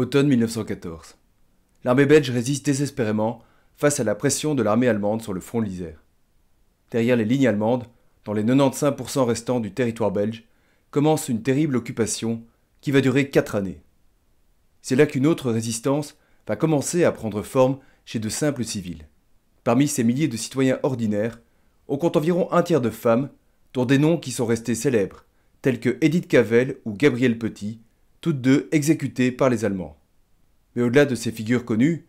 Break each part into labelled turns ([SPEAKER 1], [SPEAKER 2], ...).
[SPEAKER 1] Automne 1914. L'armée belge résiste désespérément face à la pression de l'armée allemande sur le front de l'Isère. Derrière les lignes allemandes, dans les 95% restants du territoire belge, commence une terrible occupation qui va durer 4 années. C'est là qu'une autre résistance va commencer à prendre forme chez de simples civils. Parmi ces milliers de citoyens ordinaires, on compte environ un tiers de femmes, dont des noms qui sont restés célèbres, tels que Edith Cavell ou Gabriel Petit, toutes deux exécutées par les Allemands. Mais au-delà de ces figures connues,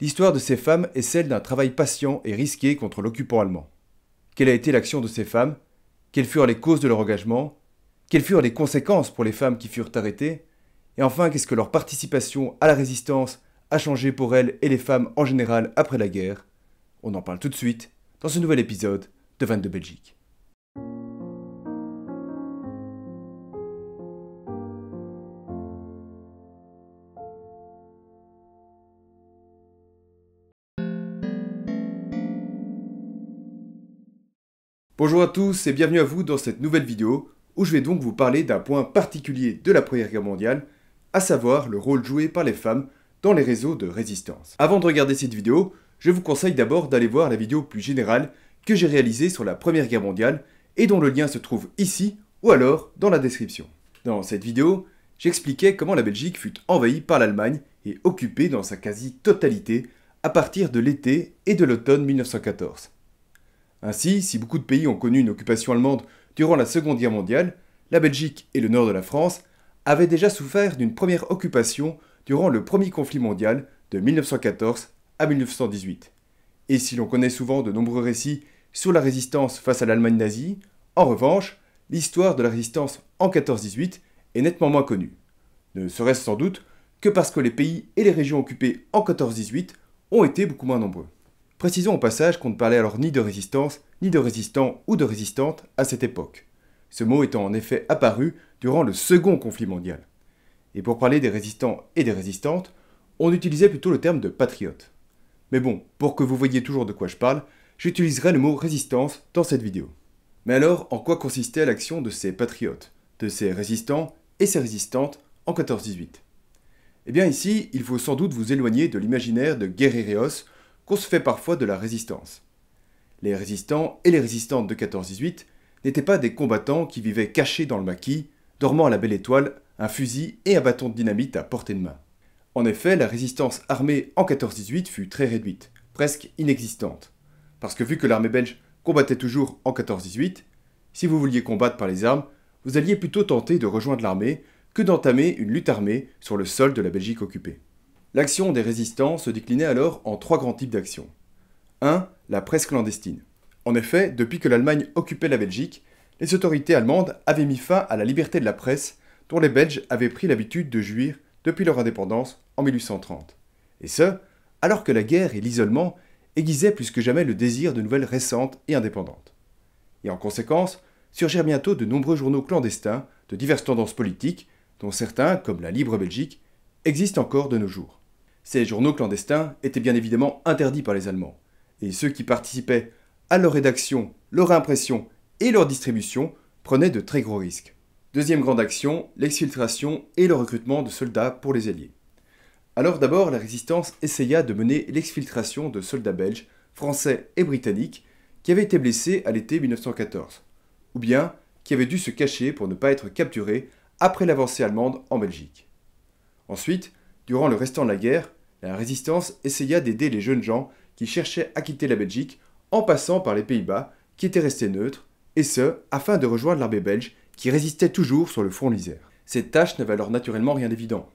[SPEAKER 1] l'histoire de ces femmes est celle d'un travail patient et risqué contre l'occupant allemand. Quelle a été l'action de ces femmes Quelles furent les causes de leur engagement Quelles furent les conséquences pour les femmes qui furent arrêtées Et enfin, qu'est-ce que leur participation à la résistance a changé pour elles et les femmes en général après la guerre On en parle tout de suite dans ce nouvel épisode de de Belgique. Bonjour à tous et bienvenue à vous dans cette nouvelle vidéo où je vais donc vous parler d'un point particulier de la Première Guerre mondiale, à savoir le rôle joué par les femmes dans les réseaux de résistance. Avant de regarder cette vidéo, je vous conseille d'abord d'aller voir la vidéo plus générale que j'ai réalisée sur la Première Guerre mondiale et dont le lien se trouve ici ou alors dans la description. Dans cette vidéo, j'expliquais comment la Belgique fut envahie par l'Allemagne et occupée dans sa quasi-totalité à partir de l'été et de l'automne 1914 ainsi, si beaucoup de pays ont connu une occupation allemande durant la Seconde Guerre mondiale, la Belgique et le nord de la France avaient déjà souffert d'une première occupation durant le premier conflit mondial de 1914 à 1918. Et si l'on connaît souvent de nombreux récits sur la résistance face à l'Allemagne nazie, en revanche, l'histoire de la résistance en 14-18 est nettement moins connue. Ne serait-ce sans doute que parce que les pays et les régions occupées en 14-18 ont été beaucoup moins nombreux. Précisons au passage qu'on ne parlait alors ni de résistance, ni de résistant ou de résistante à cette époque, ce mot étant en effet apparu durant le second conflit mondial. Et pour parler des résistants et des résistantes, on utilisait plutôt le terme de patriote. Mais bon, pour que vous voyez toujours de quoi je parle, j'utiliserai le mot résistance dans cette vidéo. Mais alors, en quoi consistait l'action de ces patriotes, de ces résistants et ces résistantes en 1418 Eh bien ici, il faut sans doute vous éloigner de l'imaginaire de Guerreros qu'on se fait parfois de la résistance. Les résistants et les résistantes de 14-18 n'étaient pas des combattants qui vivaient cachés dans le maquis, dormant à la belle étoile, un fusil et un bâton de dynamite à portée de main. En effet, la résistance armée en 14-18 fut très réduite, presque inexistante. Parce que vu que l'armée belge combattait toujours en 14-18, si vous vouliez combattre par les armes, vous alliez plutôt tenter de rejoindre l'armée que d'entamer une lutte armée sur le sol de la Belgique occupée. L'action des résistants se déclinait alors en trois grands types d'actions. 1. La presse clandestine. En effet, depuis que l'Allemagne occupait la Belgique, les autorités allemandes avaient mis fin à la liberté de la presse dont les Belges avaient pris l'habitude de jouir depuis leur indépendance en 1830. Et ce, alors que la guerre et l'isolement aiguisaient plus que jamais le désir de nouvelles récentes et indépendantes. Et en conséquence, surgirent bientôt de nombreux journaux clandestins de diverses tendances politiques, dont certains, comme la Libre Belgique, existent encore de nos jours. Ces journaux clandestins étaient bien évidemment interdits par les Allemands, et ceux qui participaient à leur rédaction, leur impression et leur distribution prenaient de très gros risques. Deuxième grande action, l'exfiltration et le recrutement de soldats pour les Alliés. Alors d'abord, la résistance essaya de mener l'exfiltration de soldats belges, français et britanniques qui avaient été blessés à l'été 1914, ou bien qui avaient dû se cacher pour ne pas être capturés après l'avancée allemande en Belgique. Ensuite, durant le restant de la guerre, la résistance essaya d'aider les jeunes gens qui cherchaient à quitter la Belgique en passant par les Pays-Bas qui étaient restés neutres, et ce, afin de rejoindre l'armée belge qui résistait toujours sur le front de l'Isère. Cette tâche n'avait alors naturellement rien d'évident.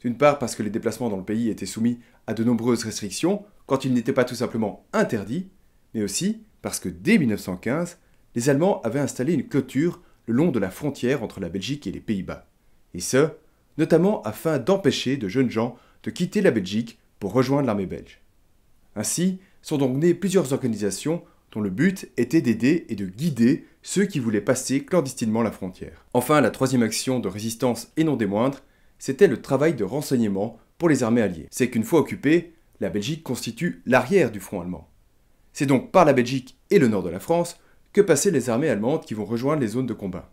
[SPEAKER 1] D'une part parce que les déplacements dans le pays étaient soumis à de nombreuses restrictions quand ils n'étaient pas tout simplement interdits, mais aussi parce que dès 1915, les Allemands avaient installé une clôture le long de la frontière entre la Belgique et les Pays-Bas. Et ce, notamment afin d'empêcher de jeunes gens de quitter la Belgique pour rejoindre l'armée belge. Ainsi sont donc nées plusieurs organisations dont le but était d'aider et de guider ceux qui voulaient passer clandestinement la frontière. Enfin, la troisième action de résistance et non des moindres, c'était le travail de renseignement pour les armées alliées. C'est qu'une fois occupée, la Belgique constitue l'arrière du front allemand. C'est donc par la Belgique et le nord de la France que passaient les armées allemandes qui vont rejoindre les zones de combat.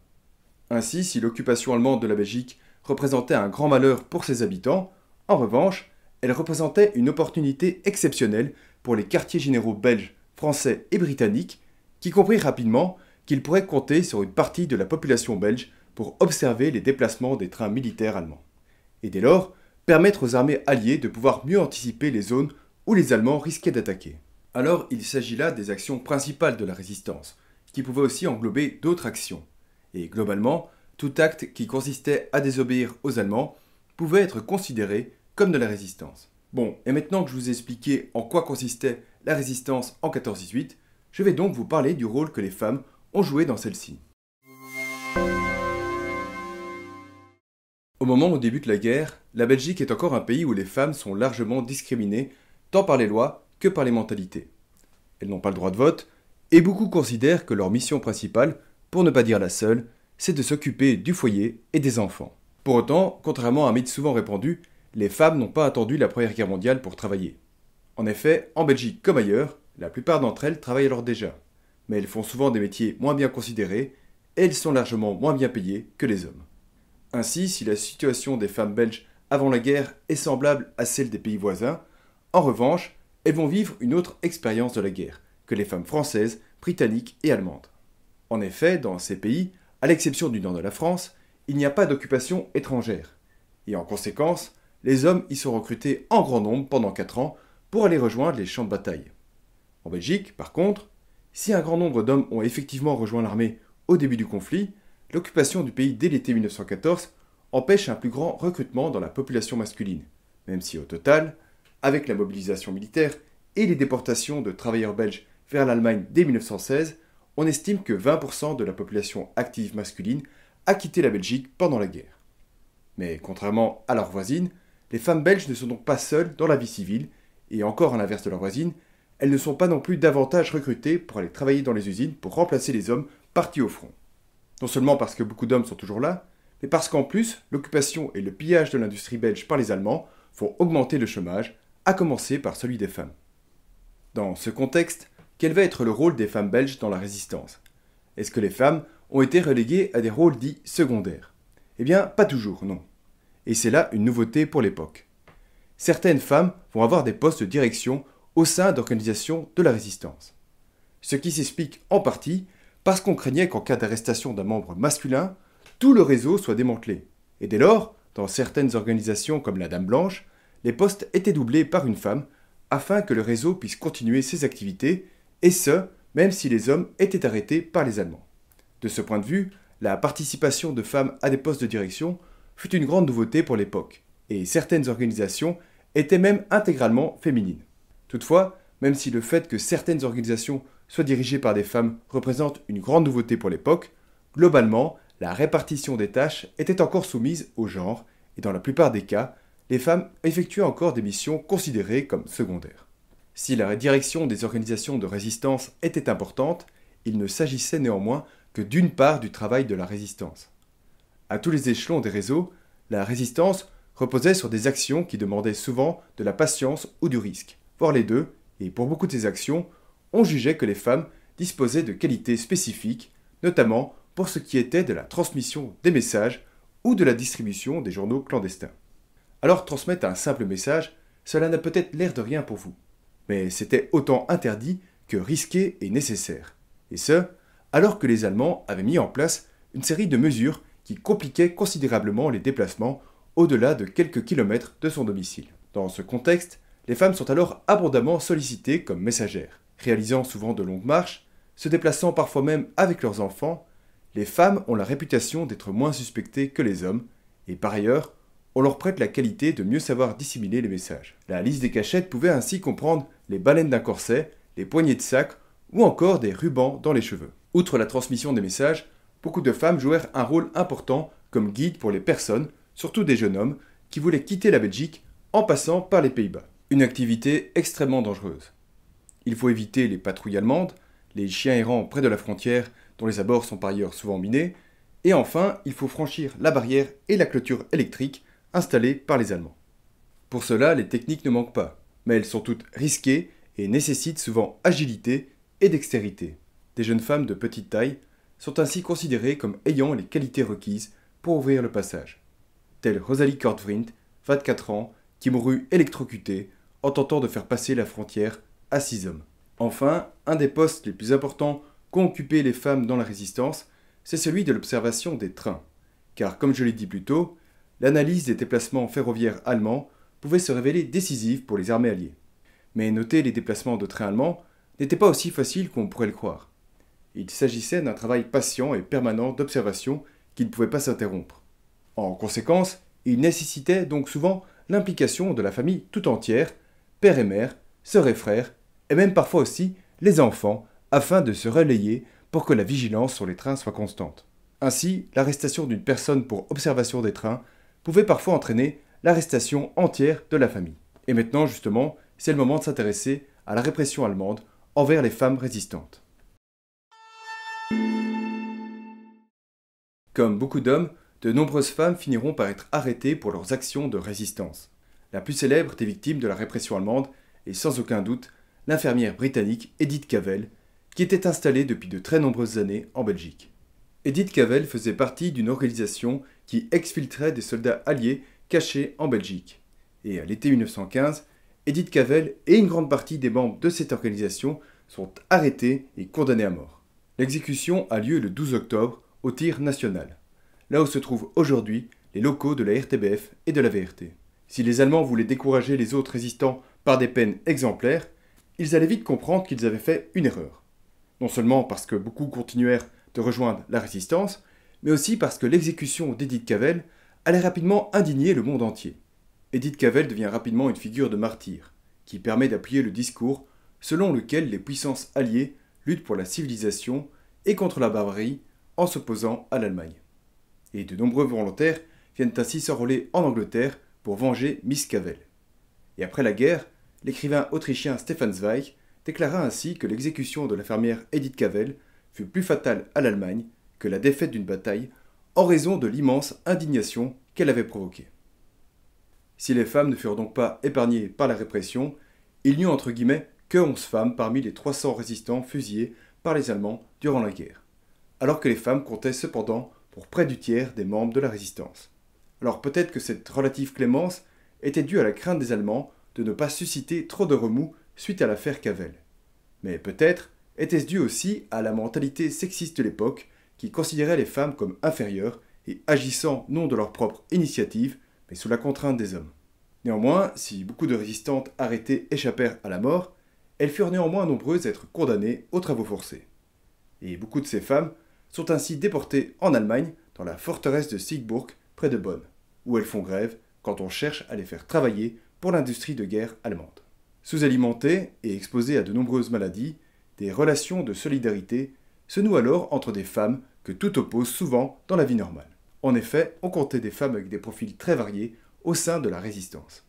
[SPEAKER 1] Ainsi, si l'occupation allemande de la Belgique représentait un grand malheur pour ses habitants, en revanche, elle représentait une opportunité exceptionnelle pour les quartiers généraux belges, français et britanniques, qui comprirent rapidement qu'ils pourraient compter sur une partie de la population belge pour observer les déplacements des trains militaires allemands. Et dès lors, permettre aux armées alliées de pouvoir mieux anticiper les zones où les Allemands risquaient d'attaquer. Alors il s'agit là des actions principales de la résistance, qui pouvaient aussi englober d'autres actions. Et globalement, tout acte qui consistait à désobéir aux Allemands pouvait être considéré comme de la résistance. Bon, et maintenant que je vous ai expliqué en quoi consistait la résistance en 14-18, je vais donc vous parler du rôle que les femmes ont joué dans celle-ci. Au moment où débute la guerre, la Belgique est encore un pays où les femmes sont largement discriminées, tant par les lois que par les mentalités. Elles n'ont pas le droit de vote, et beaucoup considèrent que leur mission principale, pour ne pas dire la seule, c'est de s'occuper du foyer et des enfants. Pour autant, contrairement à un mythe souvent répandu, les femmes n'ont pas attendu la Première Guerre mondiale pour travailler. En effet, en Belgique comme ailleurs, la plupart d'entre elles travaillent alors déjà, mais elles font souvent des métiers moins bien considérés et elles sont largement moins bien payées que les hommes. Ainsi, si la situation des femmes belges avant la guerre est semblable à celle des pays voisins, en revanche, elles vont vivre une autre expérience de la guerre que les femmes françaises, britanniques et allemandes. En effet, dans ces pays, à l'exception du nord de la France, il n'y a pas d'occupation étrangère. Et en conséquence, les hommes y sont recrutés en grand nombre pendant 4 ans pour aller rejoindre les champs de bataille. En Belgique, par contre, si un grand nombre d'hommes ont effectivement rejoint l'armée au début du conflit, l'occupation du pays dès l'été 1914 empêche un plus grand recrutement dans la population masculine, même si au total, avec la mobilisation militaire et les déportations de travailleurs belges vers l'Allemagne dès 1916, on estime que 20% de la population active masculine a quitté la Belgique pendant la guerre. Mais contrairement à leurs voisines, les femmes belges ne sont donc pas seules dans la vie civile, et encore à l'inverse de leurs voisines, elles ne sont pas non plus davantage recrutées pour aller travailler dans les usines pour remplacer les hommes partis au front. Non seulement parce que beaucoup d'hommes sont toujours là, mais parce qu'en plus, l'occupation et le pillage de l'industrie belge par les Allemands font augmenter le chômage, à commencer par celui des femmes. Dans ce contexte, quel va être le rôle des femmes belges dans la résistance Est-ce que les femmes ont été reléguées à des rôles dits secondaires Eh bien, pas toujours, non et c'est là une nouveauté pour l'époque. Certaines femmes vont avoir des postes de direction au sein d'organisations de la résistance. Ce qui s'explique en partie parce qu'on craignait qu'en cas d'arrestation d'un membre masculin, tout le réseau soit démantelé. Et dès lors, dans certaines organisations comme la Dame Blanche, les postes étaient doublés par une femme afin que le réseau puisse continuer ses activités, et ce, même si les hommes étaient arrêtés par les Allemands. De ce point de vue, la participation de femmes à des postes de direction fut une grande nouveauté pour l'époque, et certaines organisations étaient même intégralement féminines. Toutefois, même si le fait que certaines organisations soient dirigées par des femmes représente une grande nouveauté pour l'époque, globalement, la répartition des tâches était encore soumise au genre, et dans la plupart des cas, les femmes effectuaient encore des missions considérées comme secondaires. Si la direction des organisations de résistance était importante, il ne s'agissait néanmoins que d'une part du travail de la résistance. À tous les échelons des réseaux, la résistance reposait sur des actions qui demandaient souvent de la patience ou du risque, voire les deux, et pour beaucoup de ces actions, on jugeait que les femmes disposaient de qualités spécifiques, notamment pour ce qui était de la transmission des messages ou de la distribution des journaux clandestins. Alors transmettre un simple message, cela n'a peut-être l'air de rien pour vous, mais c'était autant interdit que risqué et nécessaire. Et ce, alors que les Allemands avaient mis en place une série de mesures qui compliquait considérablement les déplacements au-delà de quelques kilomètres de son domicile. Dans ce contexte, les femmes sont alors abondamment sollicitées comme messagères. Réalisant souvent de longues marches, se déplaçant parfois même avec leurs enfants, les femmes ont la réputation d'être moins suspectées que les hommes, et par ailleurs, on leur prête la qualité de mieux savoir dissimuler les messages. La liste des cachettes pouvait ainsi comprendre les baleines d'un corset, les poignées de sac ou encore des rubans dans les cheveux. Outre la transmission des messages, beaucoup de femmes jouèrent un rôle important comme guide pour les personnes, surtout des jeunes hommes, qui voulaient quitter la Belgique en passant par les Pays-Bas. Une activité extrêmement dangereuse. Il faut éviter les patrouilles allemandes, les chiens errants près de la frontière dont les abords sont par ailleurs souvent minés, et enfin, il faut franchir la barrière et la clôture électrique installées par les Allemands. Pour cela, les techniques ne manquent pas, mais elles sont toutes risquées et nécessitent souvent agilité et dextérité. Des jeunes femmes de petite taille sont ainsi considérés comme ayant les qualités requises pour ouvrir le passage. Telle Rosalie vingt 24 ans, qui mourut électrocutée en tentant de faire passer la frontière à six hommes. Enfin, un des postes les plus importants qu'ont occupé les femmes dans la résistance, c'est celui de l'observation des trains. Car comme je l'ai dit plus tôt, l'analyse des déplacements ferroviaires allemands pouvait se révéler décisive pour les armées alliées. Mais noter les déplacements de trains allemands n'était pas aussi facile qu'on pourrait le croire il s'agissait d'un travail patient et permanent d'observation qui ne pouvait pas s'interrompre. En conséquence, il nécessitait donc souvent l'implication de la famille tout entière, père et mère, sœurs et frères, et même parfois aussi les enfants, afin de se relayer pour que la vigilance sur les trains soit constante. Ainsi, l'arrestation d'une personne pour observation des trains pouvait parfois entraîner l'arrestation entière de la famille. Et maintenant, justement, c'est le moment de s'intéresser à la répression allemande envers les femmes résistantes. Comme beaucoup d'hommes, de nombreuses femmes finiront par être arrêtées pour leurs actions de résistance. La plus célèbre des victimes de la répression allemande est sans aucun doute l'infirmière britannique Edith Cavell, qui était installée depuis de très nombreuses années en Belgique. Edith Cavell faisait partie d'une organisation qui exfiltrait des soldats alliés cachés en Belgique. Et à l'été 1915, Edith Cavell et une grande partie des membres de cette organisation sont arrêtés et condamnés à mort. L'exécution a lieu le 12 octobre au tir national, là où se trouvent aujourd'hui les locaux de la RTBF et de la VRT. Si les Allemands voulaient décourager les autres résistants par des peines exemplaires, ils allaient vite comprendre qu'ils avaient fait une erreur. Non seulement parce que beaucoup continuèrent de rejoindre la résistance, mais aussi parce que l'exécution d'Edith Cavell allait rapidement indigner le monde entier. Edith Cavell devient rapidement une figure de martyr, qui permet d'appuyer le discours selon lequel les puissances alliées luttent pour la civilisation et contre la barbarie en s'opposant à l'Allemagne. Et de nombreux volontaires viennent ainsi s'enrôler en Angleterre pour venger Miss Cavell. Et après la guerre, l'écrivain autrichien Stefan Zweig déclara ainsi que l'exécution de la fermière Edith Cavell fut plus fatale à l'Allemagne que la défaite d'une bataille en raison de l'immense indignation qu'elle avait provoquée. Si les femmes ne furent donc pas épargnées par la répression, il n'y eut entre guillemets que 11 femmes parmi les 300 résistants fusillés par les Allemands durant la guerre alors que les femmes comptaient cependant pour près du tiers des membres de la résistance. Alors peut-être que cette relative clémence était due à la crainte des Allemands de ne pas susciter trop de remous suite à l'affaire Cavell. Mais peut-être était-ce dû aussi à la mentalité sexiste de l'époque qui considérait les femmes comme inférieures et agissant non de leur propre initiative, mais sous la contrainte des hommes. Néanmoins, si beaucoup de résistantes arrêtées échappèrent à la mort, elles furent néanmoins nombreuses à être condamnées aux travaux forcés. Et beaucoup de ces femmes sont ainsi déportées en Allemagne, dans la forteresse de Siegburg, près de Bonn, où elles font grève quand on cherche à les faire travailler pour l'industrie de guerre allemande. Sous-alimentées et exposées à de nombreuses maladies, des relations de solidarité se nouent alors entre des femmes que tout oppose souvent dans la vie normale. En effet, on comptait des femmes avec des profils très variés au sein de la résistance.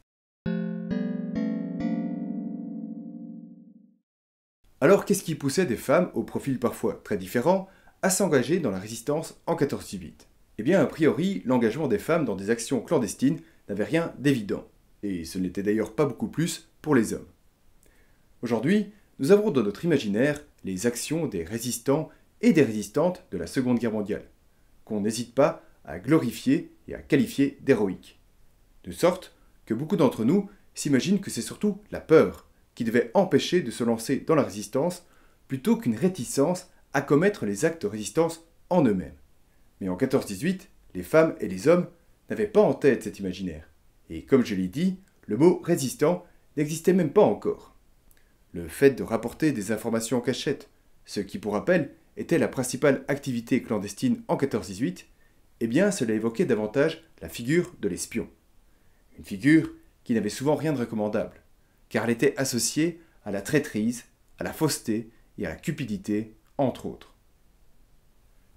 [SPEAKER 1] Alors qu'est-ce qui poussait des femmes aux profils parfois très différents à s'engager dans la résistance en 1418. Eh bien, a priori, l'engagement des femmes dans des actions clandestines n'avait rien d'évident, et ce n'était d'ailleurs pas beaucoup plus pour les hommes. Aujourd'hui, nous avons dans notre imaginaire les actions des résistants et des résistantes de la Seconde Guerre mondiale, qu'on n'hésite pas à glorifier et à qualifier d'héroïques. De sorte que beaucoup d'entre nous s'imaginent que c'est surtout la peur qui devait empêcher de se lancer dans la résistance plutôt qu'une réticence à commettre les actes de résistance en eux-mêmes. Mais en 1418, les femmes et les hommes n'avaient pas en tête cet imaginaire. Et comme je l'ai dit, le mot résistant n'existait même pas encore. Le fait de rapporter des informations en cachette, ce qui pour rappel était la principale activité clandestine en 1418, eh bien cela évoquait davantage la figure de l'espion. Une figure qui n'avait souvent rien de recommandable, car elle était associée à la traîtrise, à la fausseté et à la cupidité entre autres.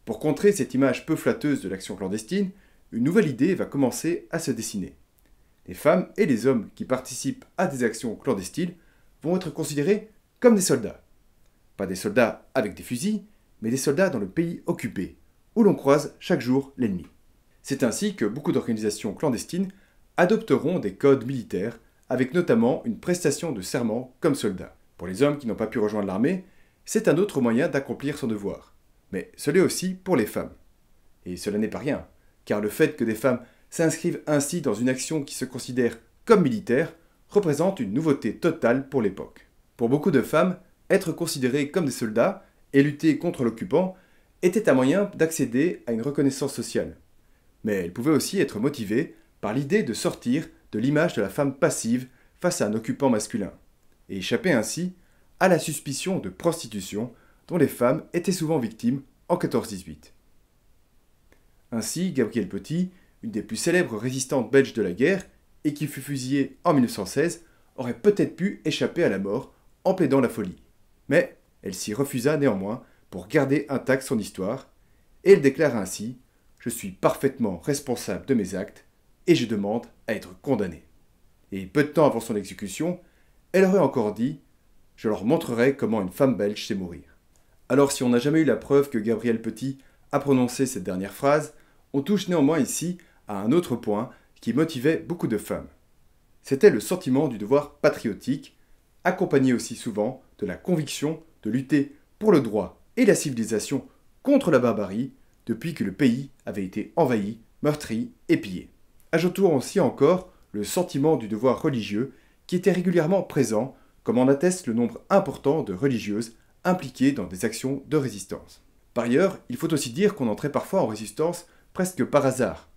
[SPEAKER 1] Pour contrer cette image peu flatteuse de l'action clandestine, une nouvelle idée va commencer à se dessiner. Les femmes et les hommes qui participent à des actions clandestines vont être considérés comme des soldats. Pas des soldats avec des fusils, mais des soldats dans le pays occupé, où l'on croise chaque jour l'ennemi. C'est ainsi que beaucoup d'organisations clandestines adopteront des codes militaires, avec notamment une prestation de serment comme soldat. Pour les hommes qui n'ont pas pu rejoindre l'armée, c'est un autre moyen d'accomplir son devoir, mais cela aussi pour les femmes. Et cela n'est pas rien, car le fait que des femmes s'inscrivent ainsi dans une action qui se considère comme militaire représente une nouveauté totale pour l'époque. Pour beaucoup de femmes, être considérées comme des soldats et lutter contre l'occupant était un moyen d'accéder à une reconnaissance sociale. Mais elles pouvaient aussi être motivées par l'idée de sortir de l'image de la femme passive face à un occupant masculin, et échapper ainsi à la suspicion de prostitution dont les femmes étaient souvent victimes en 1418. Ainsi, Gabrielle Petit, une des plus célèbres résistantes belges de la guerre et qui fut fusillée en 1916, aurait peut-être pu échapper à la mort en plaidant la folie. Mais elle s'y refusa néanmoins pour garder intacte son histoire, et elle déclare ainsi Je suis parfaitement responsable de mes actes et je demande à être condamnée. Et peu de temps avant son exécution, elle aurait encore dit je leur montrerai comment une femme belge sait mourir. Alors si on n'a jamais eu la preuve que Gabriel Petit a prononcé cette dernière phrase, on touche néanmoins ici à un autre point qui motivait beaucoup de femmes. C'était le sentiment du devoir patriotique, accompagné aussi souvent de la conviction de lutter pour le droit et la civilisation contre la barbarie depuis que le pays avait été envahi, meurtri et pillé. Ajoutons aussi encore le sentiment du devoir religieux qui était régulièrement présent comme en atteste le nombre important de religieuses impliquées dans des actions de résistance. Par ailleurs, il faut aussi dire qu'on entrait parfois en résistance presque par hasard,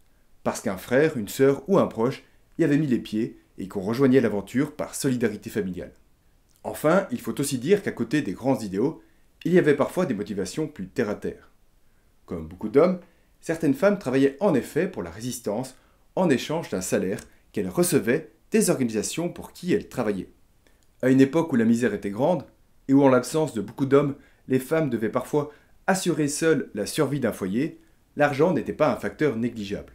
[SPEAKER 1] parce qu'un frère, une sœur ou un proche y avait mis les pieds et qu'on rejoignait l'aventure par solidarité familiale. Enfin, il faut aussi dire qu'à côté des grands idéaux, il y avait parfois des motivations plus terre-à-terre. Terre. Comme beaucoup d'hommes, certaines femmes travaillaient en effet pour la résistance en échange d'un salaire qu'elles recevaient des organisations pour qui elles travaillaient à une époque où la misère était grande, et où en l'absence de beaucoup d'hommes, les femmes devaient parfois assurer seules la survie d'un foyer, l'argent n'était pas un facteur négligeable.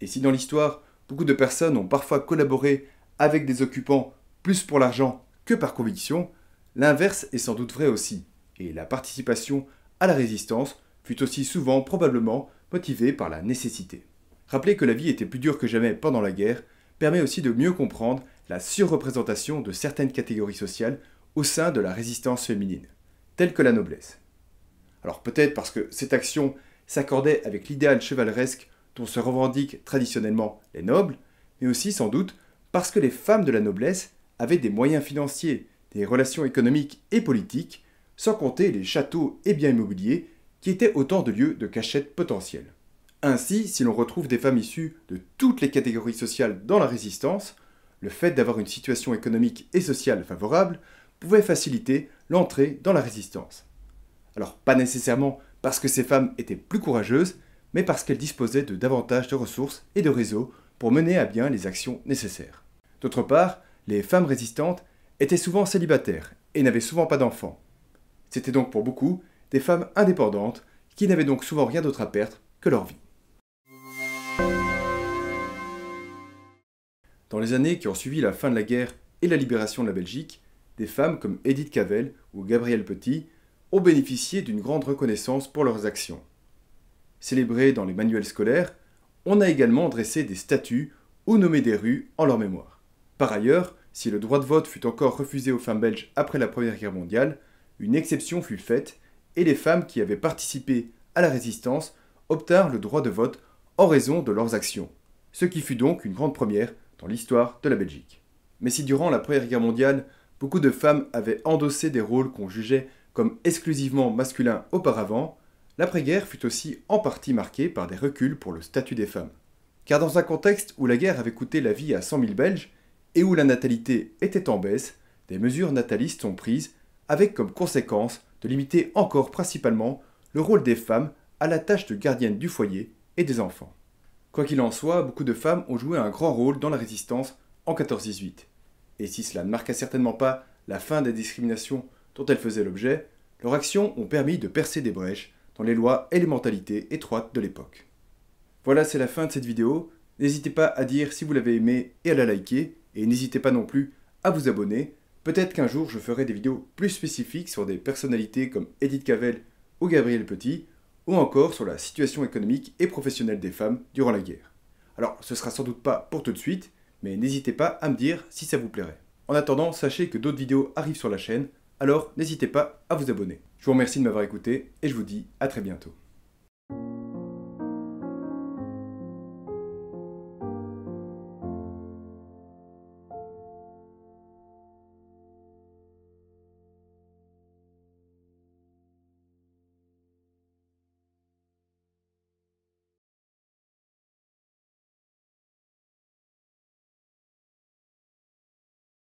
[SPEAKER 1] Et si dans l'histoire, beaucoup de personnes ont parfois collaboré avec des occupants plus pour l'argent que par conviction, l'inverse est sans doute vrai aussi, et la participation à la résistance fut aussi souvent probablement motivée par la nécessité. Rappeler que la vie était plus dure que jamais pendant la guerre permet aussi de mieux comprendre la surreprésentation de certaines catégories sociales au sein de la résistance féminine, telle que la noblesse. Alors peut-être parce que cette action s'accordait avec l'idéal chevaleresque dont se revendiquent traditionnellement les nobles, mais aussi sans doute parce que les femmes de la noblesse avaient des moyens financiers, des relations économiques et politiques, sans compter les châteaux et biens immobiliers qui étaient autant de lieux de cachette potentiels. Ainsi, si l'on retrouve des femmes issues de toutes les catégories sociales dans la résistance, le fait d'avoir une situation économique et sociale favorable pouvait faciliter l'entrée dans la résistance. Alors pas nécessairement parce que ces femmes étaient plus courageuses, mais parce qu'elles disposaient de davantage de ressources et de réseaux pour mener à bien les actions nécessaires. D'autre part, les femmes résistantes étaient souvent célibataires et n'avaient souvent pas d'enfants. C'était donc pour beaucoup des femmes indépendantes qui n'avaient donc souvent rien d'autre à perdre que leur vie. Dans les années qui ont suivi la fin de la guerre et la libération de la Belgique, des femmes comme Edith Cavell ou Gabrielle Petit ont bénéficié d'une grande reconnaissance pour leurs actions. Célébrées dans les manuels scolaires, on a également dressé des statues ou nommé des rues en leur mémoire. Par ailleurs, si le droit de vote fut encore refusé aux femmes belges après la Première Guerre mondiale, une exception fut faite et les femmes qui avaient participé à la résistance obtinrent le droit de vote en raison de leurs actions, ce qui fut donc une grande première l'histoire de la Belgique. Mais si durant la Première Guerre mondiale, beaucoup de femmes avaient endossé des rôles qu'on jugeait comme exclusivement masculins auparavant, l'après-guerre fut aussi en partie marquée par des reculs pour le statut des femmes. Car dans un contexte où la guerre avait coûté la vie à 100 000 Belges et où la natalité était en baisse, des mesures natalistes sont prises avec comme conséquence de limiter encore principalement le rôle des femmes à la tâche de gardienne du foyer et des enfants. Quoi qu'il en soit, beaucoup de femmes ont joué un grand rôle dans la résistance en 14-18. Et si cela ne marqua certainement pas la fin des discriminations dont elles faisaient l'objet, leurs actions ont permis de percer des brèches dans les lois et les mentalités étroites de l'époque. Voilà, c'est la fin de cette vidéo. N'hésitez pas à dire si vous l'avez aimée et à la liker, et n'hésitez pas non plus à vous abonner. Peut-être qu'un jour je ferai des vidéos plus spécifiques sur des personnalités comme Edith Cavell ou Gabriel Petit, ou encore sur la situation économique et professionnelle des femmes durant la guerre. Alors ce sera sans doute pas pour tout de suite, mais n'hésitez pas à me dire si ça vous plairait. En attendant, sachez que d'autres vidéos arrivent sur la chaîne, alors n'hésitez pas à vous abonner. Je vous remercie de m'avoir écouté et je vous dis à très bientôt.